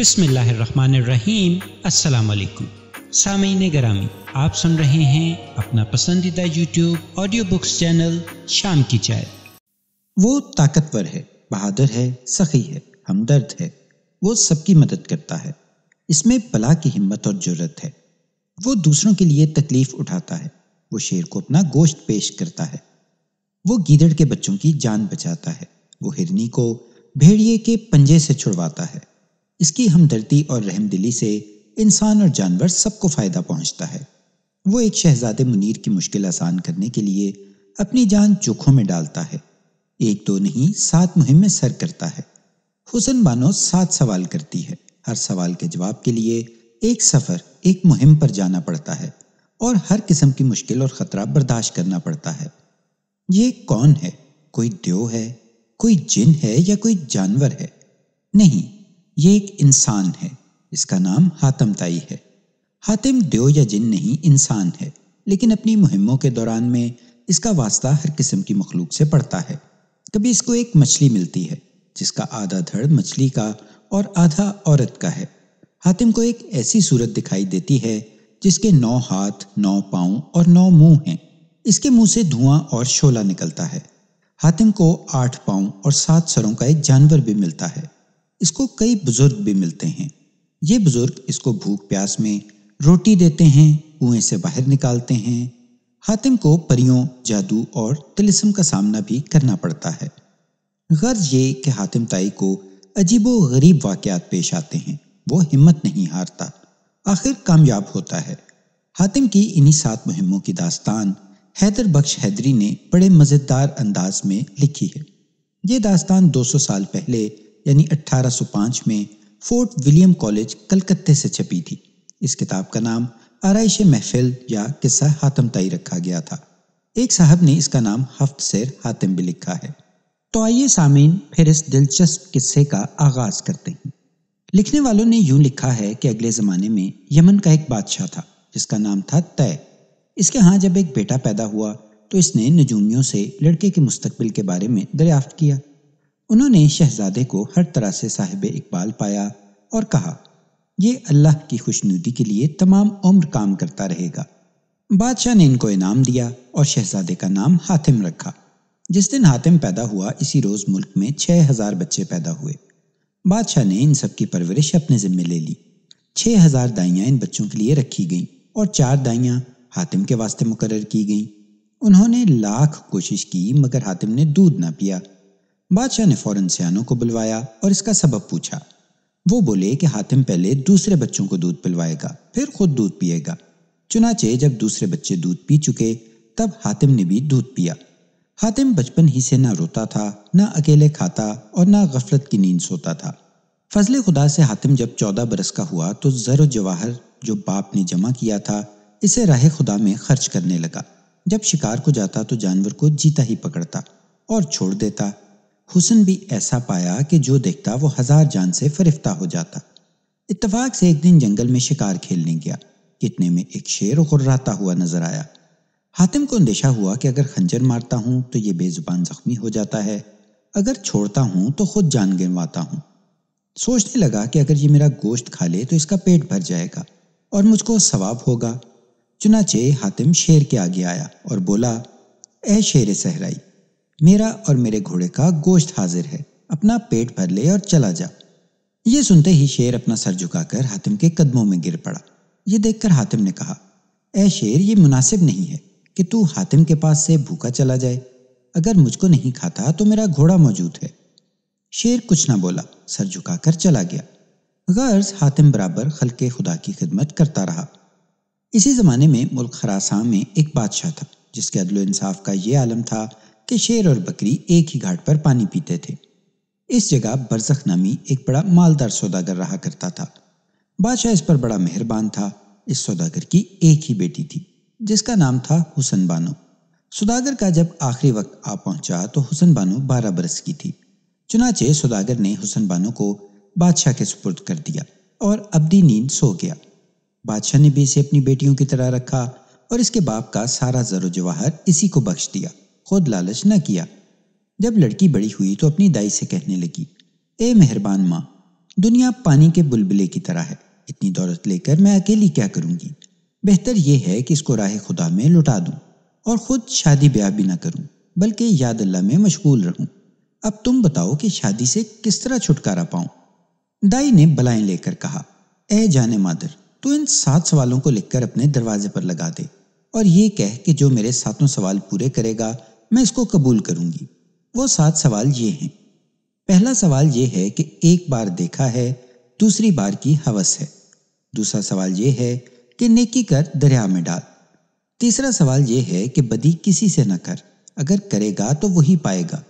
अस्सलाम वालेकुम सामीन गरामी आप सुन रहे हैं अपना पसंदीदा यूट्यूब ऑडियो बुक्स चैनल शाम की चाय वो ताकतवर है बहादुर है सखी है हमदर्द है वो सबकी मदद करता है इसमें बला की हिम्मत और जरूरत है वो दूसरों के लिए तकलीफ उठाता है वो शेर को अपना गोश्त पेश करता है वो गीदड़ के बच्चों की जान बचाता है वो हिरनी को भेड़िए के पंजे से छुड़वाता है इसकी हमदर्दी और रहमदिली से इंसान और जानवर सबको फ़ायदा पहुंचता है वो एक शहजादे मुनीर की मुश्किल आसान करने के लिए अपनी जान जोखों में डालता है एक दो तो नहीं सात मुहिम में सर करता है हुसन बानो सात सवाल करती है हर सवाल के जवाब के लिए एक सफ़र एक मुहिम पर जाना पड़ता है और हर किस्म की मुश्किल और ख़तरा बर्दाश्त करना पड़ता है ये कौन है कोई देव है कोई जिन है या कोई जानवर है नहीं ये एक इंसान है इसका नाम हातम ताई है हातिम देव या जिन नहीं इंसान है लेकिन अपनी मुहिमों के दौरान में इसका वास्ता हर किस्म की मखलूक से पड़ता है कभी इसको एक मछली मिलती है जिसका आधा धड़ मछली का और आधा औरत का है हातिम को एक ऐसी सूरत दिखाई देती है जिसके नौ हाथ नौ पाँव और नौ मुंह हैं इसके मुंह से धुआं और शोला निकलता है हातिम को आठ पाँव और सात सरों का एक जानवर भी मिलता है इसको कई बुजुर्ग भी मिलते हैं ये बुजुर्ग इसको भूख प्यास में रोटी देते हैं कुएं से बाहर निकालते हैं हातिम को परियों जादू और तिलिस्म का सामना भी करना पड़ता है गर्ज ये कि हातिम ताई को अजीबो गरीब वाकयात पेश आते हैं वो हिम्मत नहीं हारता आखिर कामयाब होता है हातिम की इन्हीं सात मुहिमों की दास्तान हैदर बख्श हैदरी ने बड़े मज़ेदार अंदाज में लिखी है ये दास्तान 200 साल पहले यानी 1805 में फोर्ट विलियम कॉलेज कलकत्ते से छपी थी इस किताब का नाम आरइश महफिल या किस्सा हातम तई रखा गया था एक साहब ने इसका नाम हफ्त सेर हातिम भी लिखा है तो आइए सामीन फिर इस दिलचस्प किस्से का आगाज करते हैं लिखने वालों ने यूं लिखा है कि अगले ज़माने में यमन का एक बादशाह था जिसका नाम था तय इसके यहाँ जब एक बेटा पैदा हुआ तो इसने नजूमियों से लड़के के मुस्तबिल के बारे में दरियाफ्त किया उन्होंने शहजादे को हर तरह से साहिब इकबाल पाया और कहा यह अल्लाह की खुशनुदी के लिए तमाम उम्र काम करता रहेगा बादशाह ने इनको इनाम दिया और शहजादे का नाम हातिम रखा जिस दिन हातिम पैदा हुआ इसी रोज़ मुल्क में छः हज़ार बच्चे पैदा हुए बादशाह ने इन सब की परवरिश अपने ज़िम्मे ले ली छह हज़ार दाइयाँ इन बच्चों के लिए रखी गईं और चार दाइयाँ हातिम के वास्ते मुकर की गईं उन्होंने लाख कोशिश की मगर हातिम ने दूध ना पिया बादशाह ने फौरन सियानों को बुलवाया और इसका सबब पूछा वो बोले कि हातिम पहले दूसरे बच्चों को दूध पिलवाएगा फिर खुद दूध पिएगा चुनाचे जब दूसरे बच्चे दूध पी चुके तब हातिम ने भी दूध पिया हातिम बचपन ही से ना रोता था ना अकेले खाता और ना गफलत की नींद सोता था फजल खुदा से हातिम जब चौदह बरस का हुआ तो जर जवाहर जो बाप ने जमा किया था इसे राह खुदा में खर्च करने लगा जब शिकार को जाता तो जानवर को जीता ही पकड़ता और छोड़ देता हुसन भी ऐसा पाया कि जो देखता वो हजार जान से फरिफ्ता हो जाता इतफाक से एक दिन जंगल में शिकार खेलने गया कितने में एक शेर गुर्राता हुआ नजर आया हातिम को अंदेशा हुआ कि अगर खंजर मारता हूं तो ये बेजुबान जख्मी हो जाता है अगर छोड़ता हूं तो खुद जान गिनवाता हूं सोचने लगा कि अगर ये मेरा गोश्त खा ले तो इसका पेट भर जाएगा और मुझको सवाब होगा चुनाचे हातिम शेर के आगे आया और बोला ए शेर सहराई मेरा और मेरे घोड़े का गोश्त हाजिर है अपना पेट भर ले और चला जा ये सुनते ही शेर अपना सर झुकाकर हातिम के कदमों में गिर पड़ा ये देखकर हातिम ने कहा ए शेर ये मुनासिब नहीं है कि तू हातिम के पास से भूखा चला जाए अगर मुझको नहीं खाता तो मेरा घोड़ा मौजूद है शेर कुछ ना बोला सर झुकाकर चला गया गर्ज हातिम बराबर खलके खुदा की खिदमत करता रहा इसी ज़माने में मुल्क खरासा में एक बादशाह था जिसके अदलो इंसाफ का ये आलम था कि शेर और बकरी एक ही घाट पर पानी पीते थे इस जगह बरसख नामी एक बड़ा मालदार सौदागर रहा करता था बादशाह इस पर बड़ा मेहरबान था इस सौदागर की एक ही बेटी थी जिसका नाम था हुसन बानो सौदागर का जब आखिरी वक्त आ पहुंचा तो हुसन बानो बारह बरस की थी चुनाचे सौदागर ने हुसन बानो को बादशाह के सुपुर्द कर दिया और अबदी नींद सो गया बादशाह ने भी इसे अपनी बेटियों की तरह रखा और इसके बाप का सारा जरो जवाहर इसी को बख्श दिया खुद लालच न किया जब लड़की बड़ी हुई तो अपनी दाई से कहने लगी ए मेहरबान माँ दुनिया पानी के बुलबुले की तरह है इतनी दौलत लेकर मैं अकेली क्या करूँगी बेहतर यह है कि इसको राह खुदा में लुटा दूँ और ख़ुद शादी ब्याह भी ना करूँ बल्कि याद अल्लाह में मशगूल रहूँ अब तुम बताओ कि शादी से किस तरह छुटकारा पाऊँ दाई ने बलाएं लेकर कहा ए जाने मादर तू इन सात सवालों को लिखकर अपने दरवाजे पर लगा दे और ये कह कि जो मेरे सातों सवाल पूरे करेगा मैं इसको कबूल करूंगी वो सात सवाल ये हैं पहला सवाल ये है कि एक बार देखा है दूसरी बार की हवस है दूसरा सवाल ये है कि नेकी कर दरिया में डाल तीसरा सवाल ये है कि बदी किसी से न कर अगर करेगा तो वही पाएगा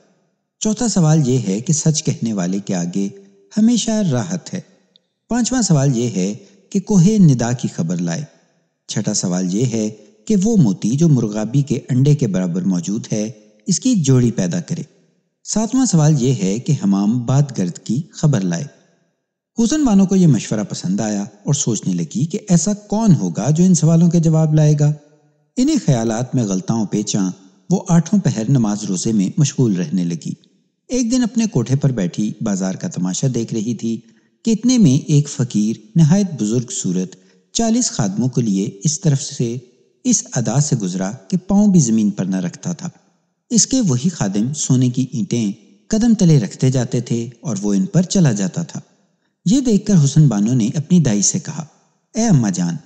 चौथा सवाल ये है कि सच कहने वाले के आगे हमेशा राहत है पांचवा सवाल ये है कि कोहे निदा की खबर लाए छठा सवाल ये है कि वो मोती जो मुर्गाबी के अंडे के बराबर मौजूद है इसकी जोड़ी पैदा करे सातवां सवाल यह है कि हमाम बात गर्द की खबर लाए हुसन बानो को यह मशवरा पसंद आया और सोचने लगी कि ऐसा कौन होगा जो इन सवालों के जवाब लाएगा इन्हीं ख्यालात में गलताओं पेचा वो आठों पहर नमाज रोजे में मशगूल रहने लगी एक दिन अपने कोठे पर बैठी बाजार का तमाशा देख रही थी कि इतने में एक फ़कीर नहायत बुजुर्ग सूरत चालीस खादमों के लिए इस तरफ से इस अदा से गुजरा कि पाँव भी जमीन पर न रखता था इसके वही खादिम सोने की ईंटें कदम तले रखते जाते थे और वो इन पर चला जाता था ये देखकर हुसन बानो ने अपनी दाई से कहा ए अम्मा जान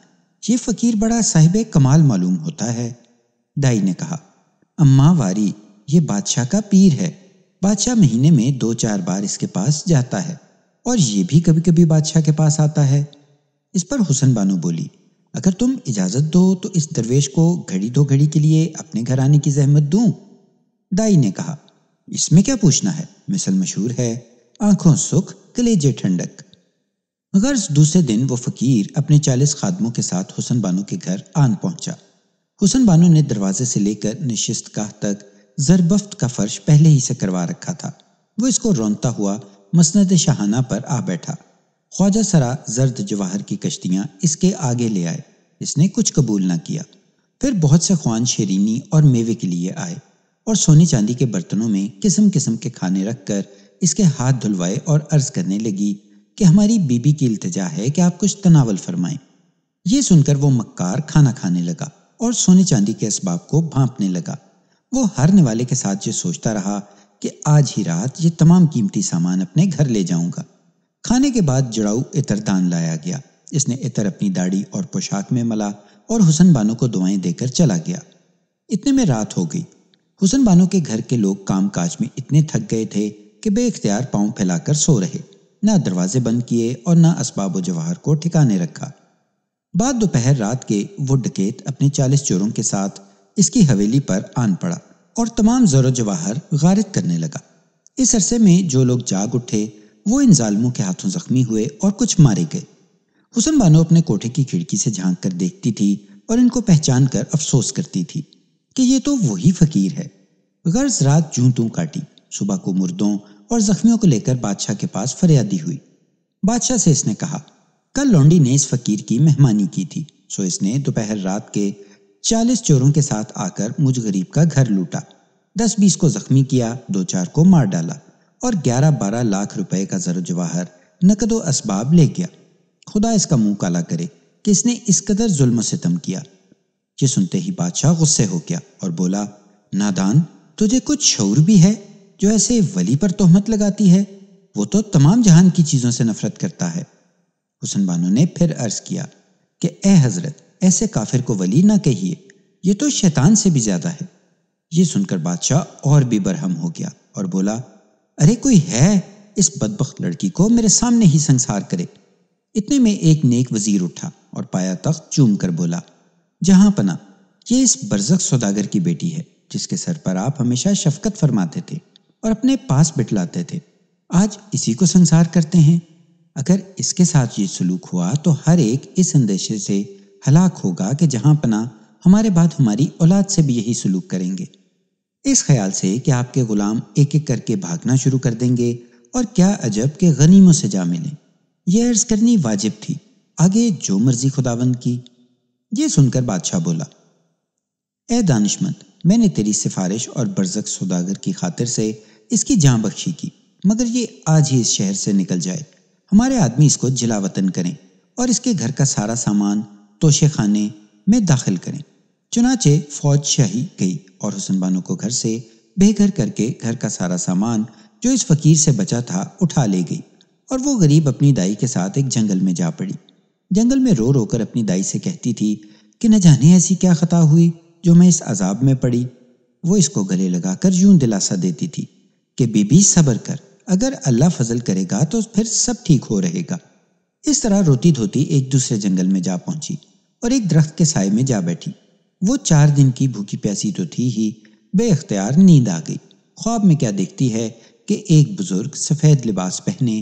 ये फ़कीर बड़ा साहिब कमाल मालूम होता है दाई ने कहा अम्मा वारी ये बादशाह का पीर है बादशाह महीने में दो चार बार इसके पास जाता है और ये भी कभी कभी बादशाह के पास आता है इस पर हुसन बानो बोली अगर तुम इजाजत दो तो इस दरवेश को घड़ी दो घड़ी के लिए अपने घर आने की जहमत दूं दाई ने कहा इसमें क्या पूछना है मिसल मशहूर है आंखों सुख कलेजे ठंडक मगर दूसरे दिन वो फकीर अपने चालीस खादमों के साथ हुसन बानो के घर आन पहुंचा हुसन बानो ने दरवाजे से लेकर निश्चित काह तक जरबफ्त का फर्श पहले ही से करवा रखा था वो इसको रौनता हुआ मसनद शाहाना पर आ बैठा ख्वाजा सरा जर्द जवाहर की कश्तियाँ इसके आगे ले आए इसने कुछ कबूल ना किया फिर बहुत से ख्वान शेरीनी और मेवे के लिए आए और सोने चांदी के बर्तनों में किस्म किस्म के खाने रख कर इसके हाथ धुलवाए और अर्ज करने लगी कि हमारी बीबी की इल्तजा है कि आप कुछ तनावल फरमाएं ये सुनकर वो मक्कार खाना खाने लगा और सोने चांदी के इसबाब को भांपने लगा वो हारने वाले के साथ ये सोचता रहा कि आज ही रात ये तमाम कीमती सामान अपने घर ले जाऊंगा खाने के बाद जड़ाऊ इतर तान लाया गया इसने इतर अपनी दाढ़ी और पोशाक में मला और हुसन बानो को दुआएं देकर चला गया इतने में रात हो गई हुसन बानो के घर के लोग काम काज में इतने थक गए थे कि बेख्तियार पाँव फैलाकर सो रहे ना दरवाजे बंद किए और ना इसबाब जवाहर को ठिकाने रखा बाद दोपहर रात के वो डकेत अपने चालीस चोरों के साथ इसकी हवेली पर आन पड़ा और तमाम जोर जवाहर गारित करने लगा इस अरसे में जो लोग जाग उठे वो इन जालमों के हाथों जख्मी हुए और कुछ मारे गए हुसन बानो अपने कोठे की खिड़की से झांक कर देखती थी और इनको पहचान कर अफसोस करती थी कि ये तो वही फकीर है गर्ज रात जू तू काटी सुबह को मुर्दों और जख्मियों को लेकर बादशाह के पास फरियादी हुई बादशाह से इसने कहा कल लौंडी ने इस फकीर की मेहमानी की थी सो इसने दोपहर रात के चालीस चोरों के साथ आकर मुझ गरीब का घर लूटा दस बीस को जख्मी किया दो चार को मार डाला और 11-12 लाख रुपए का जर जवाहर नकदो असबाब ले गया खुदा इसका मुंह काला करे कि इसने इस कदर जुल्म सितम किया ये सुनते ही बादशाह गुस्से हो गया और बोला नादान तुझे कुछ शौर भी है जो ऐसे वली पर तोहमत लगाती है वो तो तमाम जहान की चीज़ों से नफरत करता है हुसन बानो ने फिर अर्ज किया कि ए हजरत ऐसे काफिर को वली ना कहिए ये तो शैतान से भी ज़्यादा है ये सुनकर बादशाह और भी बरहम हो गया और बोला अरे कोई है इस बदबक लड़की को मेरे सामने ही संसार करे इतने में एक नेक वजीर उठा और पाया तख्त चूम कर बोला जहां पना ये इस बरजक सौदागर की बेटी है जिसके सर पर आप हमेशा शफकत फरमाते थे और अपने पास बिटलाते थे आज इसी को संसार करते हैं अगर इसके साथ ये सलूक हुआ तो हर एक इस अंदेशे से हलाक होगा कि जहां पना हमारे बाद हमारी औलाद से भी यही सलूक करेंगे इस ख्याल से कि आपके गुलाम एक एक करके भागना शुरू कर देंगे और क्या अजब के गनीमों से जा मिले यह अर्ज करनी वाजिब थी आगे जो मर्जी खुदावंद की ये सुनकर बादशाह बोला ए दानिशमंद मैंने तेरी सिफारिश और बरजक सौदागर की खातिर से इसकी जान बख्शी की मगर ये आज ही इस शहर से निकल जाए हमारे आदमी इसको जिला वतन करें और इसके घर का सारा सामान तोशे खाने में दाखिल करें चुनाचे फौज शाही गई और हुसन बानो को घर से बेघर करके घर का सारा सामान जो इस फकीर से बचा था उठा ले गई और वो गरीब अपनी दाई के साथ एक जंगल में जा पड़ी जंगल में रो रोकर अपनी दाई से कहती थी कि न जाने ऐसी क्या खता हुई जो मैं इस अजाब में पड़ी वो इसको गले लगाकर यूं दिलासा देती थी कि बीबी सब्र कर अगर अल्लाह फजल करेगा तो फिर सब ठीक हो रहेगा इस तरह रोती धोती एक दूसरे जंगल में जा पहुंची और एक दरख्त के साय में जा बैठी वो चार दिन की भूखी प्यासी तो थी ही बेअख्तियार नींद आ गई ख्वाब में क्या देखती है कि एक बुजुर्ग सफ़ेद लिबास पहने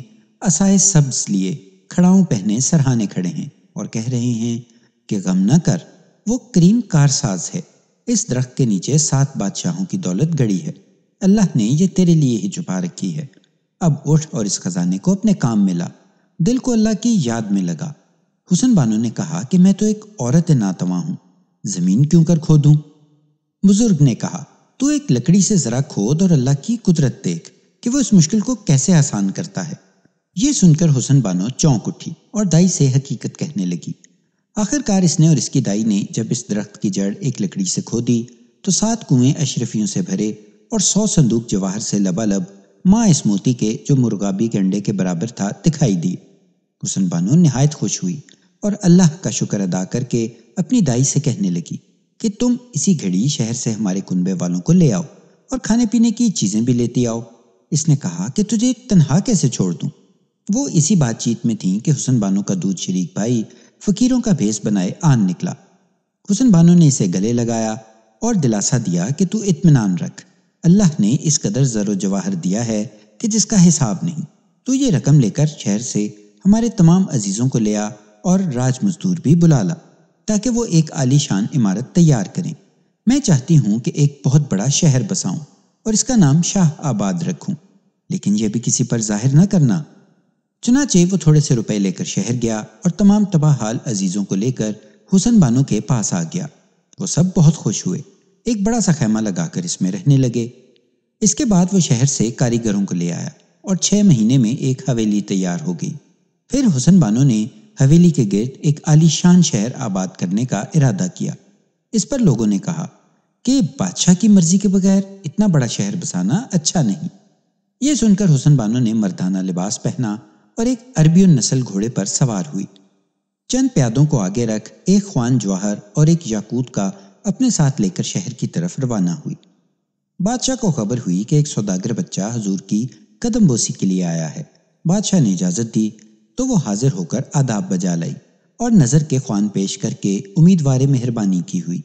असाए सब्ज लिए खड़ाओं पहने सरहाने खड़े हैं और कह रहे हैं कि गम न कर वो करीम कारसाज है इस दरख्त के नीचे सात बादशाहों की दौलत गड़ी है अल्लाह ने ये तेरे लिए ही छुपा रखी है अब उठ और इस खजाने को अपने काम में ला दिल को अल्लाह की याद में लगा हुसन बानो ने कहा कि मैं तो एक औरत नातवा हूँ जमीन क्यों कर खोदूं बुजुर्ग ने कहा तू एक लकड़ी से जरा खोद और अल्लाह की कुदरत देख कि वो इस मुश्किल को कैसे आसान करता है ये सुनकर हुसन बानो चौंक उठी और दाई से हकीकत कहने लगी आखिरकार इसने और इसकी दाई ने जब इस दरख्त की जड़ एक लकड़ी से खोदी तो सात कुएं अशरफियों से भरे और सौ संदूक जवाहर से लबालब माँ इस मोती के जो मुर्गाबी के अंडे के बराबर था दिखाई दी हुसन बानो नहायत खुश हुई और अल्लाह का शुक्र अदा करके अपनी दाई से कहने लगी कि तुम इसी घड़ी शहर से हमारे कुनबे वालों को ले आओ और खाने पीने की चीज़ें भी लेती आओ इसने कहा कि तुझे तनहा कैसे छोड़ दूँ वो इसी बातचीत में थी कि हुसन बानो का दूध शरीक भाई फ़कीरों का भेस बनाए आन निकला हुसन बानो ने इसे गले लगाया और दिलासा दिया कि तू इतमान रख अल्लाह ने इस कदर ज़र जवाहर दिया है कि जिसका हिसाब नहीं तू ये रकम लेकर शहर से हमारे तमाम अजीज़ों को ले आ और राज मजदूर भी बुला ला ताकि वो एक आलीशान इमारत तैयार करें मैं चाहती हूँ कि एक बहुत बड़ा शहर बसाऊं और इसका नाम शाह आबाद रखूं लेकिन यह भी किसी पर जाहिर ना करना चुनाचे वो थोड़े से रुपए लेकर शहर गया और तमाम तबाह हाल अजीज़ों को लेकर हुसन बानो के पास आ गया वो सब बहुत खुश हुए एक बड़ा सा खैमा लगाकर इसमें रहने लगे इसके बाद वो शहर से कारीगरों को ले आया और छह महीने में एक हवेली तैयार हो गई फिर हुसन बानो ने हवेली के गेट एक आलीशान शहर आबाद करने का इरादा किया इस पर लोगों ने कहा कि बादशाह की मर्जी के बगैर इतना बड़ा शहर बसाना अच्छा नहीं ये सुनकर हुसन बानो ने मर्दाना लिबास पहना और एक अरबियन नस्ल घोड़े पर सवार हुई चंद प्यादों को आगे रख एक ख्वान जवाहर और एक याकूत का अपने साथ लेकर शहर की तरफ रवाना हुई बादशाह को खबर हुई कि एक सौदागर बच्चा हजूर की बोसी के लिए आया है बादशाह ने इजाज़त दी तो वो हाजिर होकर आदाब बजा लाई और नज़र के ख्वान पेश करके उम्मीदवार मेहरबानी की हुई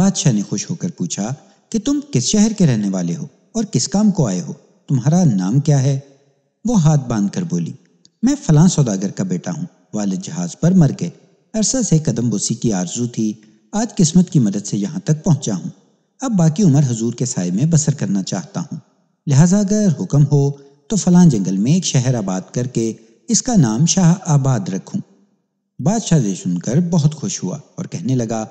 बादशाह ने खुश होकर पूछा कि तुम किस शहर के रहने वाले हो और किस काम को आए हो तुम्हारा नाम क्या है वो हाथ बांध कर बोली मैं फलां सौदागर का बेटा हूँ वाले जहाज पर मर गए अरसा से कदम बोसी की आरजू थी आज किस्मत की मदद से यहाँ तक पहुंचा हूँ अब बाकी उम्र हजूर के साय में बसर करना चाहता हूँ लिहाजा अगर हुक्म हो तो फलां जंगल में एक शहर आबाद करके इसका नाम शाह आबाद रखूं बादशाह ये सुनकर बहुत खुश हुआ और कहने लगा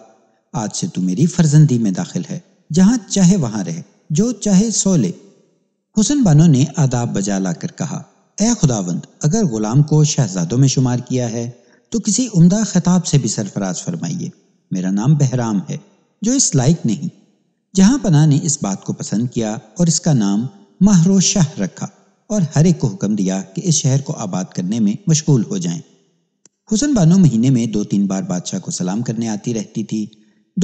आज से तू मेरी फर्जंदी में दाखिल है जहां चाहे वहां रहे जो चाहे सो ले हुसन बानो ने आदाब बजा लाकर कहा ए खुदावंद अगर गुलाम को शहजादों में शुमार किया है तो किसी उम्दा खिताब से भी सरफराज फरमाइए मेरा नाम बहराम है जो इस लायक नहीं जहां पना ने इस बात को पसंद किया और इसका नाम महरो शाह रखा और हर एक को हुक्म दिया कि इस शहर को आबाद करने में मशगूल हो जाएं। हुसन बानो महीने में दो तीन बार बादशाह को सलाम करने आती रहती थी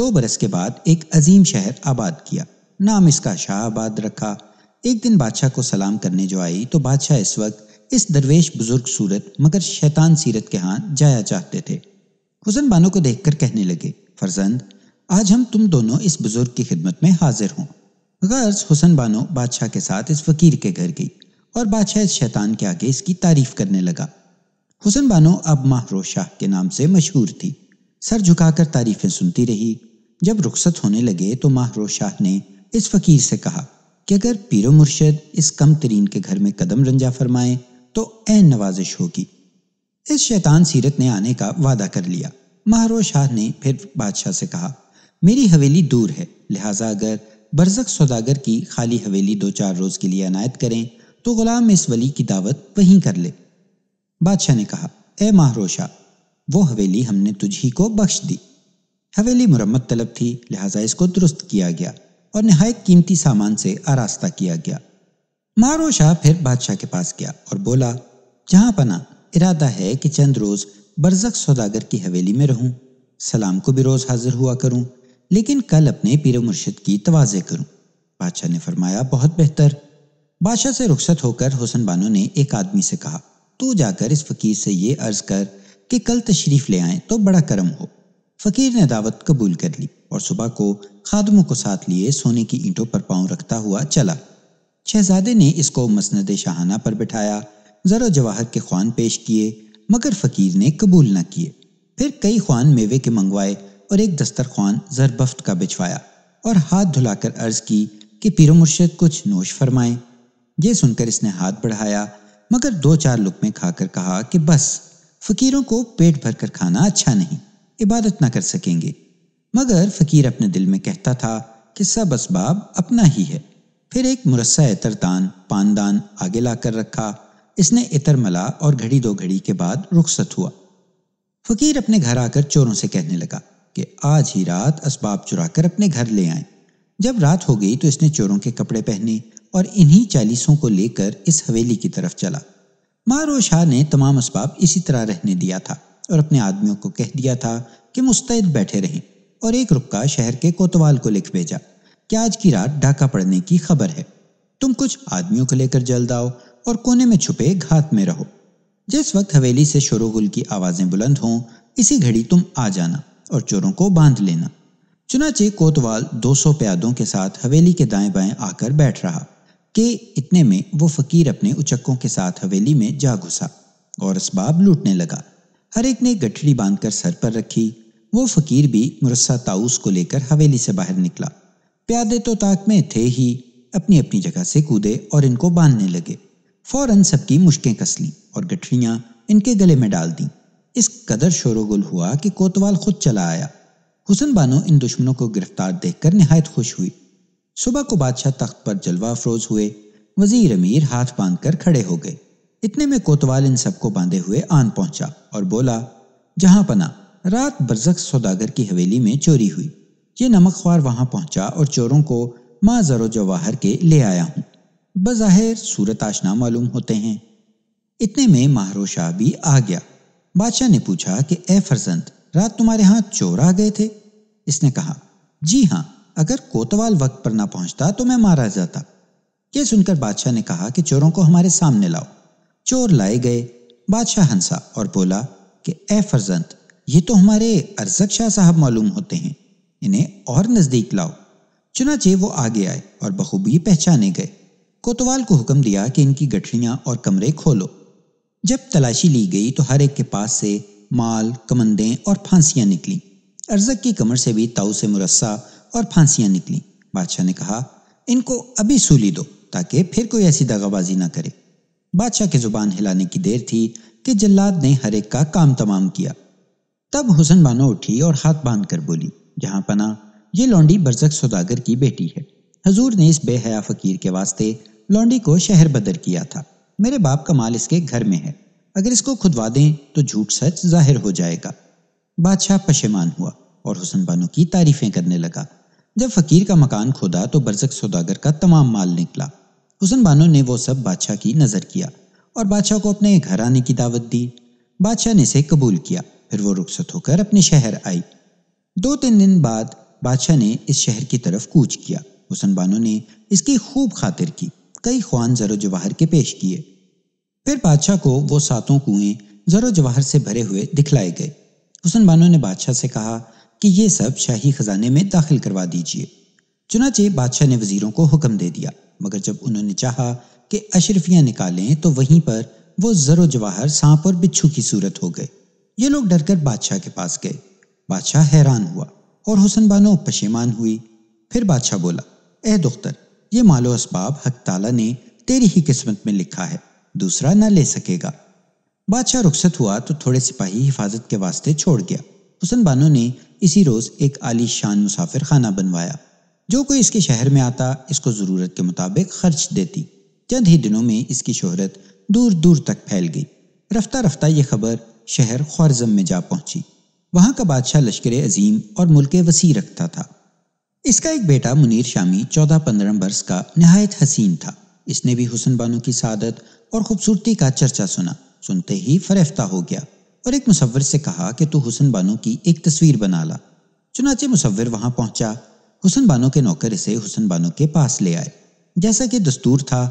दो बरस के बाद एक अजीम शहर आबाद किया नाम इसका शाह आबाद रखा एक दिन बादशाह को सलाम करने जो आई तो बादशाह इस वक्त इस दरवेश बुजुर्ग सूरत मगर शैतान सीरत के हाथ जाया चाहते थे हुसन बानो को देखकर कहने लगे फरजंद आज हम तुम दोनों इस बुजुर्ग की खिदमत में हाजिर हों गर्ज हुसन बानो बादशाह के साथ इस फकीर के घर गई और बादशाह शैतान के आगे इसकी तारीफ करने लगा हुसन बानो अब माहरो शाह के नाम से मशहूर थी सर झुकाकर तारीफें सुनती रही जब रुखसत होने लगे तो माहरो शाह ने इस फकीर से कहा कि अगर पीरो मुर्शद इस कम तरीन के घर में कदम रंजा फरमाए तो ऐन नवाजिश होगी इस शैतान सीरत ने आने का वादा कर लिया माहरो शाह ने फिर बादशाह से कहा मेरी हवेली दूर है लिहाजा अगर बरजक सौदागर की खाली हवेली दो चार रोज के लिए अनायत करें तो गुलाम इस वली की दावत वहीं कर ले बादशाह ने कहा ए माहरोशा वो हवेली हमने तुझी को बख्श दी हवेली मुरम्मत तलब थी लिहाजा इसको दुरुस्त किया गया और नहायत कीमती सामान से आरास्ता किया गया मारो शाह फिर बादशाह के पास गया और बोला जहां पना इरादा है कि चंद रोज बरजक सौदागर की हवेली में रहूं सलाम को भी रोज हाजिर हुआ करूं लेकिन कल अपने पीर मुर्शिद की तोज़े करूं बादशाह ने फरमाया बहुत बेहतर बादशाह से रुखसत होकर हुसन बानो ने एक आदमी से कहा तू जाकर इस फकीर से ये अर्ज कर कि कल तशरीफ ले आए तो बड़ा करम हो फकीर ने दावत कबूल कर ली और सुबह को खादमों को साथ लिए सोने की ईंटों पर पांव रखता हुआ चला शहजादे ने इसको मसंद शाहाना पर बिठाया जरा जवाहर के ख्वान पेश किए मगर फकीर ने कबूल न किए फिर कई ख्वान मेवे के मंगवाए और एक दस्तरखान जरबफ्त का बिछवाया और हाथ धुलाकर अर्ज की कि पीरो मुर्शद कुछ नोश फरमाएं ये सुनकर इसने हाथ बढ़ाया मगर दो चार लुकमे खाकर कहा कि बस फकीरों को पेट भर कर खाना अच्छा नहीं इबादत ना कर सकेंगे मगर फकीर अपने दिल में कहता था कि सब इसबाब अपना ही है फिर एक मुरस्सा इतरदान पानदान आगे ला कर रखा इसने इतर मला और घड़ी दो घड़ी के बाद रुखसत हुआ फकीर अपने घर आकर चोरों से कहने लगा कि आज ही रात इसबाब चुरा कर अपने घर ले आए जब रात हो गई तो इसने चोरों के कपड़े पहने और इन्हीं चालीसों को लेकर इस हवेली की तरफ चला मारो शाह ने तमाम इसबाब इसी तरह रहने दिया था और अपने आदमियों को कह दिया था कि मुस्तैद बैठे रहें और एक रुक्का शहर के कोतवाल को लिख भेजा कि आज की रात ढाका पड़ने की खबर है तुम कुछ आदमियों को लेकर जल्द आओ और कोने में छुपे घात में रहो जिस वक्त हवेली से शोरगुल की आवाज़ें बुलंद हों इसी घड़ी तुम आ जाना और चोरों को बांध लेना चुनाचे कोतवाल 200 प्यादों के साथ हवेली के दाएं बाएं आकर बैठ रहा कि इतने में वो फकीर अपने उचक्कों के साथ हवेली में जा घुसा और इसबाब लूटने लगा हर एक ने गठड़ी बांधकर सर पर रखी वो फकीर भी मुरस्सा ताउस को लेकर हवेली से बाहर निकला प्यादे तो ताक में थे ही अपनी अपनी जगह से कूदे और इनको बांधने लगे फौरन सबकी मुश्कें कस लीं और गठड़ियाँ इनके गले में डाल दी इस कदर शोरगुल हुआ कि कोतवाल खुद चला आया हुसन बानो इन दुश्मनों को गिरफ्तार देखकर नहायत खुश हुई सुबह को बादशाह तख्त पर जलवा अफरोज हुए वजीर अमीर हाथ बांध कर खड़े हो गए इतने में कोतवाल इन सबको बांधे हुए आन पहुंचा और बोला जहां पना रात बरजक सौदागर की हवेली में चोरी हुई ये नमक ख्वार वहां पहुंचा और चोरों को माँ जरो जवाहर के ले आया हूं बज़ाहिर सूरत आशना मालूम होते हैं इतने में शाह भी आ गया बादशाह ने पूछा कि ए फरजंद रात तुम्हारे हाथ चोर आ गए थे इसने कहा जी हाँ अगर कोतवाल वक्त पर ना पहुंचता तो मैं मारा जाता यह सुनकर बादशाह ने कहा कि चोरों को हमारे सामने लाओ चोर लाए गए बादशाह हंसा और बोला कि ए फर्जंत ये तो हमारे अरजक शाह साहब मालूम होते हैं इन्हें और नज़दीक लाओ चुनाचे वो आगे आए और बखूबी पहचाने गए कोतवाल को हुक्म दिया कि इनकी गठरियां और कमरे खोलो जब तलाशी ली गई तो हर एक के पास से माल कमंदें और फांसियां निकली अरजक की कमर से भी ताऊ से मुरस्सा और फांसियां निकली बादशाह ने कहा इनको अभी सूली दो ताकि फिर कोई ऐसी दगाबाजी ना करे बादशाह की जुबान हिलाने की देर थी कि जल्लाद ने हर एक का काम तमाम किया तब हुसन बानो उठी और हाथ बांध कर बोली जहां पना ये लौंडी बरजक सौदागर की बेटी है हजूर ने इस बेहया फकीर के वास्ते लौंडी को शहर बदर किया था मेरे बाप का माल इसके घर में है अगर इसको खुदवा दें तो झूठ सच जाहिर हो जाएगा बादशाह पशेमान हुआ और हुसन बानो की तारीफें करने लगा जब फकीर का मकान खोदा तो बरसक सौदागर का तमाम माल निकला हुसन बानो ने वो सब बादशाह की नज़र किया और बादशाह को अपने घर आने की दावत दी बादशाह ने इसे कबूल किया फिर वो रुखसत होकर अपने शहर आई दो तीन दिन बाद बादशाह ने इस शहर की तरफ कूच किया हुसन बानो ने इसकी खूब खातिर की कई ख्वान जरो जवाहर के पेश किए फिर बादशाह को वो सातों कुएं जरो जवाहर से भरे हुए दिखलाए गए हुसन बानो ने बादशाह से कहा कि ये सब शाही खजाने में दाखिल करवा दीजिए चुनाचे बादशाह ने वजीरों को हुक्म दे दिया मगर जब उन्होंने चाहा कि अशरफिया निकालें तो वहीं पर वो जरो जवाहर सांप और बिच्छू की सूरत हो गए ये लोग डरकर बादशाह के पास गए बादशाह हैरान हुआ और हुसन बानो पशेमान हुई फिर बादशाह बोला ए दुख्तर ये मालो इसबाब हक ताला ने तेरी ही किस्मत में लिखा है दूसरा ना ले सकेगा बादशाह रुखसत हुआ तो थोड़े सिपाही हिफाजत के वास्ते छोड़ गया हुसन बानो ने इसी रोज़ एक आलीशान मुसाफिर खाना बनवाया जो कोई इसके शहर में आता इसको ज़रूरत के मुताबिक खर्च देती चंद ही दिनों में इसकी शोहरत दूर दूर तक फैल गई रफ्ता रफ्ता ये खबर शहर ख्वारजम में जा पहुंची वहां का बादशाह लश्कर अजीम और मुल्क वसी रखता था इसका एक बेटा मुनीर शामी चौदह पंद्रह बरस का नहायत हसीन था इसने भी हुसन बानो की सादत और खूबसूरती का चर्चा सुना सुनते ही फरेफ्ता हो गया और एक मुसवर से कहा कि तू हुसन बानो की एक तस्वीर बना ला चुनाचे मुसवर वहां पहुंचा हुसन बानो के नौकर इसे हुसन बानो के पास ले आए जैसा कि दस्तूर था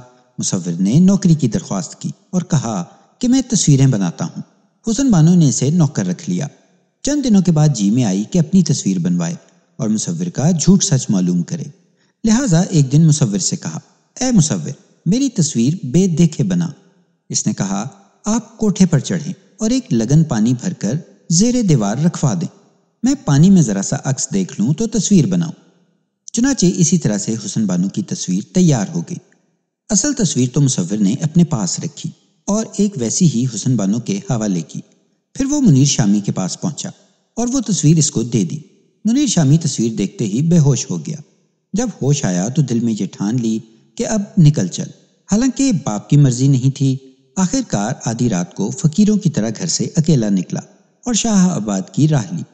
मुसवर ने नौकरी की दरख्वास्त की और कहा कि मैं तस्वीरें बनाता हूँ हुसन बानो ने इसे नौकर रख लिया चंद दिनों के बाद जी में आई कि अपनी तस्वीर बनवाए और मुसवर का झूठ सच मालूम करे लिहाजा एक दिन मुसवर से कहा ए मुसवर मेरी तस्वीर बेदेखे बना इसने कहा आप कोठे पर चढ़ें और एक लगन पानी भरकर जेरे दीवार रखवा दें मैं पानी में ज़रा सा अक्स देख लूं तो तस्वीर बनाऊं चुनाचे इसी तरह से हुसन बानो की तस्वीर तैयार हो गई असल तस्वीर तो मुसविर ने अपने पास रखी और एक वैसी ही हुसन बानो के हवाले की फिर वो मुनीर शामी के पास पहुंचा और वो तस्वीर इसको दे दी मुनीर शामी तस्वीर देखते ही बेहोश हो गया जब होश आया तो दिल में ये ठान ली कि अब निकल चल हालांकि बाप की मर्जी नहीं थी आखिरकार आधी रात को फकीरों की तरह घर से अकेला निकला और शाहआबाद की राह ली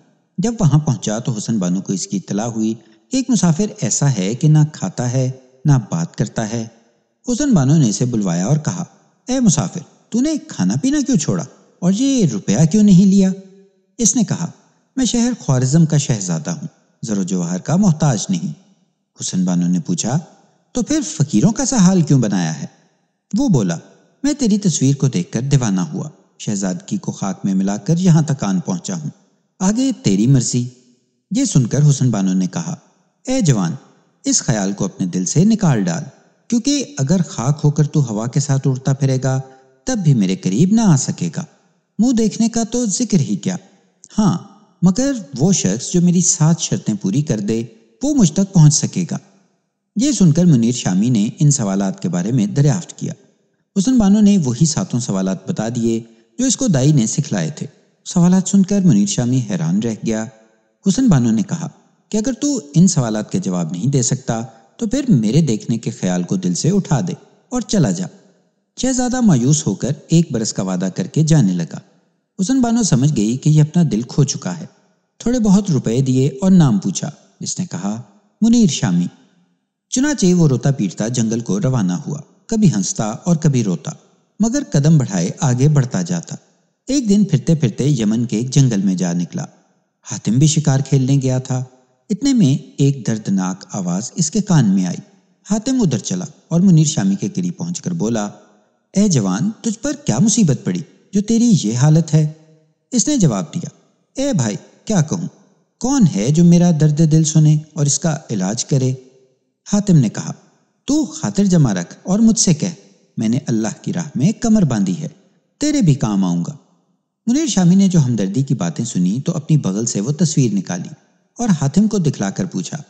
जब वहां पहुंचा तो हुसन बानो को इसकी इतला हुई कि एक मुसाफिर ऐसा है कि ना खाता है ना बात करता है हुसन बानो ने इसे बुलवाया और कहा ए मुसाफिर तूने खाना पीना क्यों छोड़ा और ये रुपया क्यों नहीं लिया इसने कहा मैं शहर ख्वारिज्म का शहजादा हूँ जरो जवाहर का मोहताज नहीं हुसन बानो ने पूछा तो फिर फकीरों का सा हाल क्यों बनाया है वो बोला मैं तेरी तस्वीर को देखकर दीवाना हुआ शहजादगी को खाक में मिलाकर यहां तक आन पहुंचा हूँ आगे तेरी मर्जी ये सुनकर हुसन बानो ने कहा ए जवान इस ख्याल को अपने दिल से निकाल डाल क्योंकि अगर खाक होकर तू हवा के साथ उड़ता फिरेगा तब भी मेरे करीब ना आ सकेगा मुंह देखने का तो जिक्र ही क्या हाँ मगर वो शख्स जो मेरी सात शर्तें पूरी कर दे वो मुझ तक पहुंच सकेगा ये सुनकर मुनीर शामी ने इन सवालात के बारे में दरियाफ्त किया हुसन बानो ने वही सातों सवाल बता दिए जो इसको दाई ने सिखलाए थे सवाल सुनकर मुनीर शामी हैरान रह गया हुसन बानो ने कहा कि अगर तू इन सवाल के जवाब नहीं दे सकता तो फिर मेरे देखने के ख्याल को दिल से उठा दे और चला जा शहजादा मायूस होकर एक बरस का वादा करके जाने लगा हुसन बानो समझ गई कि यह अपना दिल खो चुका है थोड़े बहुत रुपए दिए और नाम पूछा इसने कहा मुनीर शामी चुनाचे वो रोता पीटता जंगल को रवाना हुआ कभी हंसता और कभी रोता मगर कदम बढ़ाए आगे बढ़ता जाता एक दिन फिरते फिरते यमन के एक जंगल में जा निकला हातिम भी शिकार खेलने गया था इतने में एक दर्दनाक आवाज इसके कान में आई हातिम उधर चला और मुनीर शामी के करीब पहुंचकर बोला ए जवान तुझ पर क्या मुसीबत पड़ी जो तेरी ये हालत है इसने जवाब दिया ए भाई क्या कहूं कौन है जो मेरा दर्द दिल सुने और इसका इलाज करे हातिम ने कहा तू खातिर जमा रख और मुझसे कह मैंने अल्लाह की राह में कमर बांधी है तेरे भी काम आऊंगा मुनीर शामी ने जो हमदर्दी की बातें सुनी तो अपनी बगल से वो तस्वीर निकाली और हातिम को दिखलाकर पूछा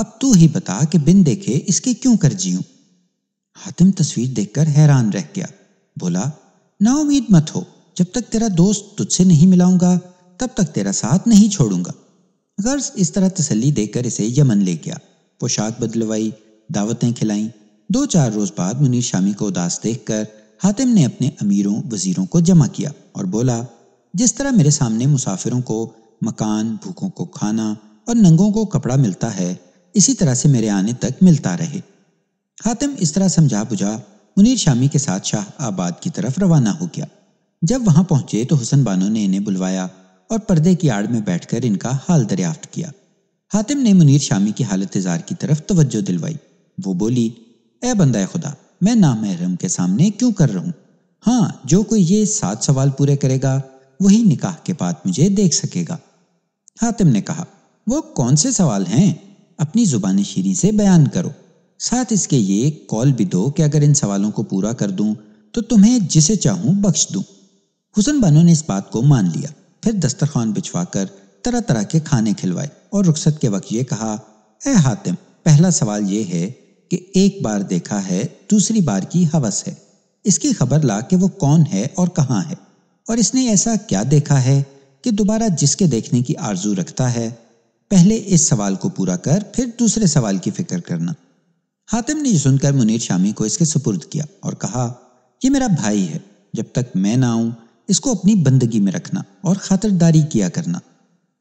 अब तू ही बता कि बिन देखे इसकी क्यों कर जीऊँ हातिम तस्वीर देखकर हैरान रह गया बोला ना उम्मीद मत हो जब तक तेरा दोस्त तुझसे नहीं मिलाऊंगा तब तक तेरा साथ नहीं छोड़ूंगा गर्ज इस तरह तसली देकर इसे यमन ले गया पोशाक बदलवाई दावतें खिलाईं दो चार रोज बाद मुनीर शामी को उदास देखकर हातिम ने अपने अमीरों वजीरों को जमा किया और बोला जिस तरह मेरे सामने मुसाफिरों को मकान भूखों को खाना और नंगों को कपड़ा मिलता है इसी तरह से मेरे आने तक मिलता रहे हातिम इस तरह समझा बुझा मुनीर शामी के साथ शाह आबाद की तरफ रवाना हो गया जब वहां पहुंचे तो हुसन बानो ने इन्हें बुलवाया और पर्दे की आड़ में बैठकर इनका हाल दरियाफ्त किया हातिम ने मुनीर शामी की हालत इजार की तरफ तवज्जो दिलवाई वो बोली ए बंदा खुदा मैं महरम के सामने क्यों कर रहा हूं हाँ जो कोई ये सात सवाल पूरे करेगा वही निकाह के बाद मुझे देख सकेगा हातिम ने कहा वो कौन से सवाल हैं अपनी ज़ुबान शीरी से बयान करो साथ इसके ये कॉल भी दो कि अगर इन सवालों को पूरा कर दूं तो तुम्हें जिसे चाहूं बख्श दूं हुसन बानो ने इस बात को मान लिया फिर दस्तरखान बिछवा कर तरह तरह के खाने खिलवाए और रुख्सत के वक्त ये कहा ए हातिम पहला सवाल ये है कि एक बार देखा है दूसरी बार की हवस है इसकी खबर ला कि वो कौन है और कहाँ है और इसने ऐसा क्या देखा है कि दोबारा जिसके देखने की आरजू रखता है पहले इस सवाल को पूरा कर फिर दूसरे सवाल की फिक्र करना हातिम ने सुनकर मुनीर शामी को इसके सुपुर्द किया और कहा यह मेरा भाई है जब तक मैं ना आऊं इसको अपनी बंदगी में रखना और खातरदारी किया करना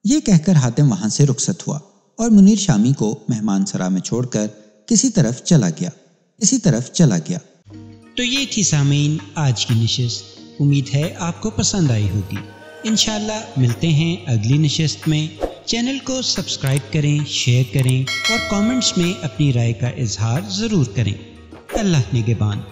ये कहकर हातिम वहां से रुखसत हुआ और मुनीर शामी को मेहमान सरा में छोड़कर किसी तरफ चला गया किसी तरफ चला गया तो ये थी सामीन आज की नशस्त उम्मीद है आपको पसंद आई होगी इनशाला मिलते हैं अगली नशस्त में चैनल को सब्सक्राइब करें शेयर करें और कमेंट्स में अपनी राय का इजहार ज़रूर करें अल्लाह निगेबान